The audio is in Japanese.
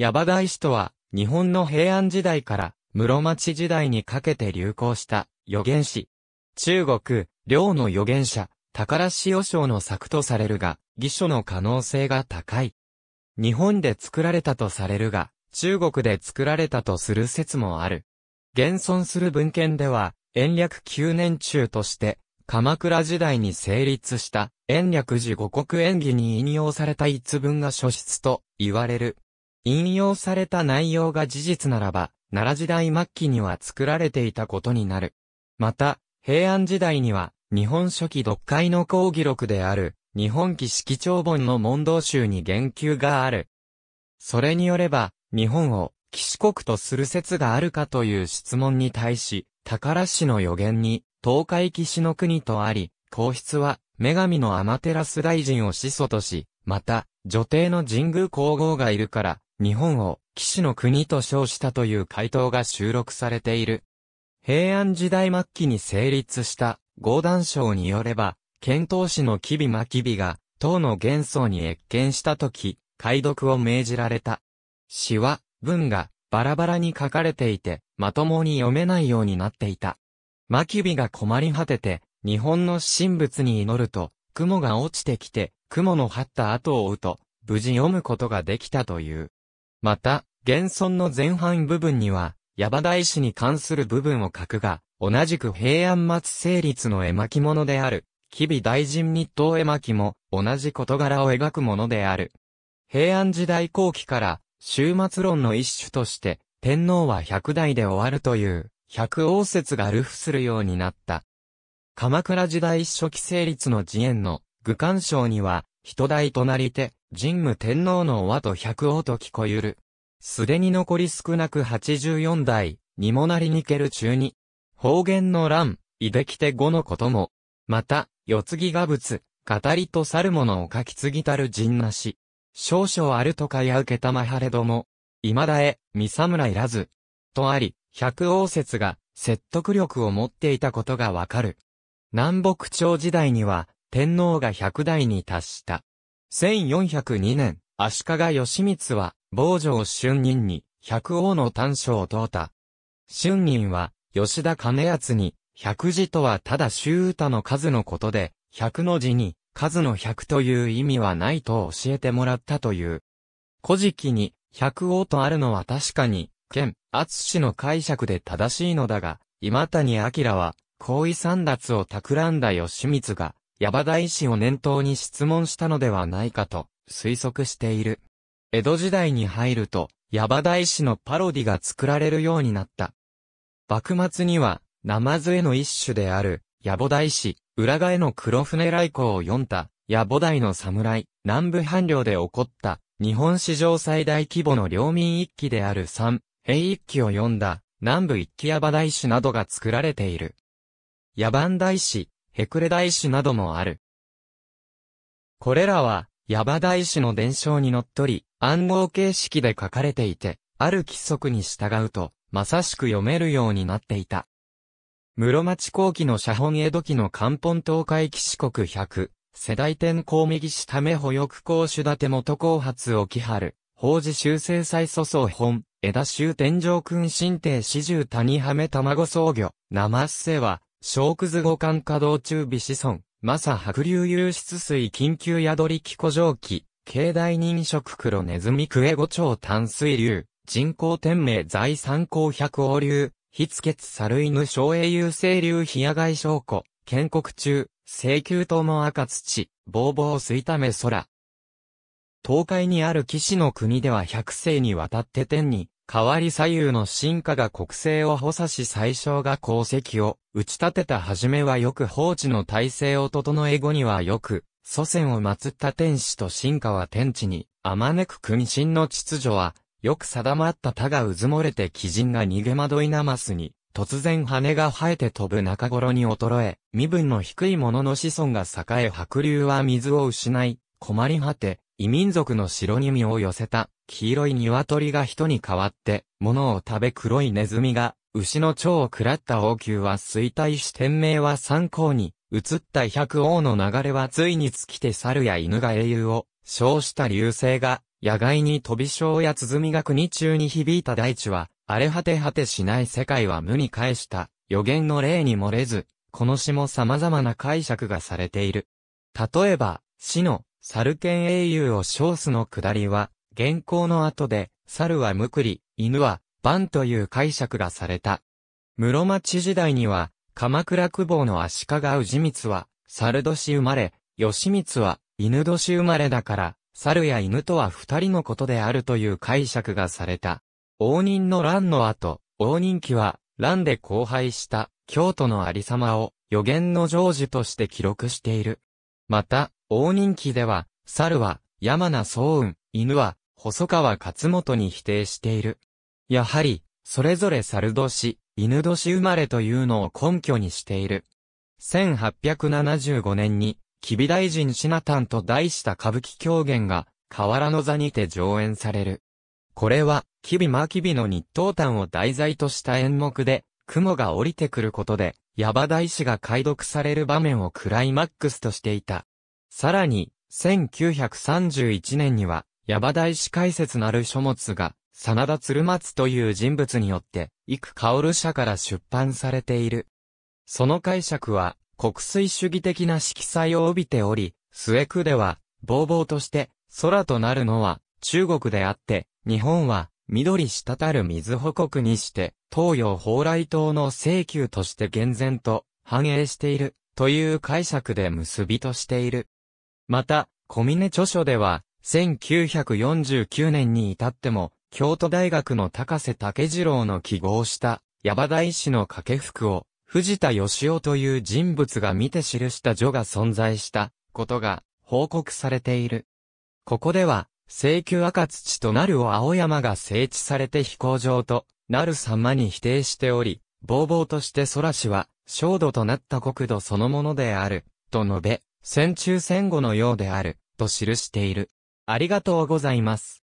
矢場大師とは、日本の平安時代から室町時代にかけて流行した予言師。中国、領の予言者、宝塩章の作とされるが、義書の可能性が高い。日本で作られたとされるが、中国で作られたとする説もある。現存する文献では、延暦9年中として、鎌倉時代に成立した延暦寺五国演義に引用された一文が書室と言われる。引用された内容が事実ならば、奈良時代末期には作られていたことになる。また、平安時代には、日本初期読解の講義録である、日本記式長本の問答集に言及がある。それによれば、日本を、騎士国とする説があるかという質問に対し、宝氏の予言に、東海騎士の国とあり、皇室は、女神のアマテラス大臣を始祖とし、また、女帝の神宮皇后がいるから、日本を騎士の国と称したという回答が収録されている。平安時代末期に成立した合談章によれば、遣唐使の吉備真備が、唐の元宗に越見したとき、解読を命じられた。詩は、文が、バラバラに書かれていて、まともに読めないようになっていた。真備が困り果てて、日本の神仏に祈ると、雲が落ちてきて、雲の張った後を追うと、無事読むことができたという。また、現存の前半部分には、ヤバ大師に関する部分を書くが、同じく平安末成立の絵巻物である、日備大臣日東絵巻も、同じ事柄を描くものである。平安時代後期から、終末論の一種として、天皇は百代で終わるという、百王説が流布するようになった。鎌倉時代初期成立の次演の、愚官賞には、人代となりて、神武天皇の和と百王と聞こゆる。すでに残り少なく八十四代、にもなりにける中に、方言の乱、いできて後のことも、また、四次ぎが仏、語りと去るものを書き継ぎたる人なし、少々あるとかや受けたまはれども、未だへ、三侍らず、とあり、百王説が、説得力を持っていたことがわかる。南北朝時代には、天皇が百代に達した。1402年、足利義満は、傍上春人に、百王の短所を問うた。春人は、吉田兼厚に、百字とはただ周歌の数のことで、百の字に、数の百という意味はないと教えてもらったという。古事記に、百王とあるのは確かに、剣、厚氏の解釈で正しいのだが、今谷明は、行為三奪を企んだ義満が、山田医師を念頭に質問したのではないかと推測している。江戸時代に入ると、山田医師のパロディが作られるようになった。幕末には、ナマズへの一種である、野暮大師、浦賀への黒船来航を読んだ、野暮大の侍、南部藩領で起こった、日本史上最大規模の領民一揆である三、平一揆を読んだ、南部一揆野馬大師などが作られている。野蛮大師、ヘクレ大師などもある。これらは、ヤバ大師の伝承にのっとり、暗号形式で書かれていて、ある規則に従うと、まさしく読めるようになっていた。室町後期の写本江戸期の漢本東海騎士国百、世代天皇右下目保育公主立元後発沖春、法事修正祭祖宗本、枝州天上君神帝四十谷羽目卵創魚、生っせは、小くず五冠稼働中微子孫、マサ白流流出水緊急宿り気古蒸気、境内認食黒ネズミクエ五丁淡水流、人工天命財産公百王流、筆血猿犬小英雄清流冷野外証拠、建国中、請求とも赤土、ぼうぼう水ため空。東海にある騎士の国では百世にわたって天に、代わり左右の進化が国政を補佐し最小が功績を打ち立てた初めはよく放置の体制を整え後にはよく祖先を祀った天使と進化は天地に、あまねく君臣の秩序は、よく定まった他が渦漏もれて鬼人が逃げ惑いなますに、突然羽が生えて飛ぶ中頃に衰え、身分の低い者の子孫が栄え白竜は水を失い、困り果て、異民族の白に身を寄せた、黄色い鶏が人に代わって、物を食べ黒いネズミが、牛の腸を食らった王宮は衰退し天命は参考に、移った百王の流れはついに尽きて猿や犬が英雄を、称した流星が、野外に飛び章や鼓が国中に響いた大地は、荒れ果て果てしない世界は無に返した、予言の例に漏れず、この詩も様々な解釈がされている。例えば、詩の、猿犬英雄を称すの下りは、現行の後で、猿はむくり、犬は、ンという解釈がされた。室町時代には、鎌倉久保の足利氏光は、猿年生まれ、義光は、犬年生まれだから、猿や犬とは二人のことであるという解釈がされた。応仁の乱の後、応仁期は、乱で荒廃した、京都の有様を、予言の成就として記録している。また、大人気では、猿は、山名宗雲、犬は、細川勝元に否定している。やはり、それぞれ猿年、犬年生まれというのを根拠にしている。1875年に、吉備大臣シナタンと題した歌舞伎狂言が、河原の座にて上演される。これは、吉備真備の日東丹を題材とした演目で、雲が降りてくることで、ヤバ大師が解読される場面をクライマックスとしていた。さらに、1931年には、ヤバ大師解説なる書物が、真田鶴松という人物によって、幾薫社から出版されている。その解釈は、国粋主義的な色彩を帯びており、末句では、ぼうぼうとして、空となるのは、中国であって、日本は、緑滴る水保国にして、東洋蓬莱島の請求として厳然と、繁栄している、という解釈で結びとしている。また、小峰著書では、1949年に至っても、京都大学の高瀬竹次郎の記号した、矢場大師の掛け服を、藤田義雄という人物が見て記した序が存在した、ことが、報告されている。ここでは、聖宮赤土となるを青山が整地されて飛行場となる様に否定しており、ぼうぼうとして空師は、焦土となった国土そのものである、と述べ、戦中戦後のようである、と記している。ありがとうございます。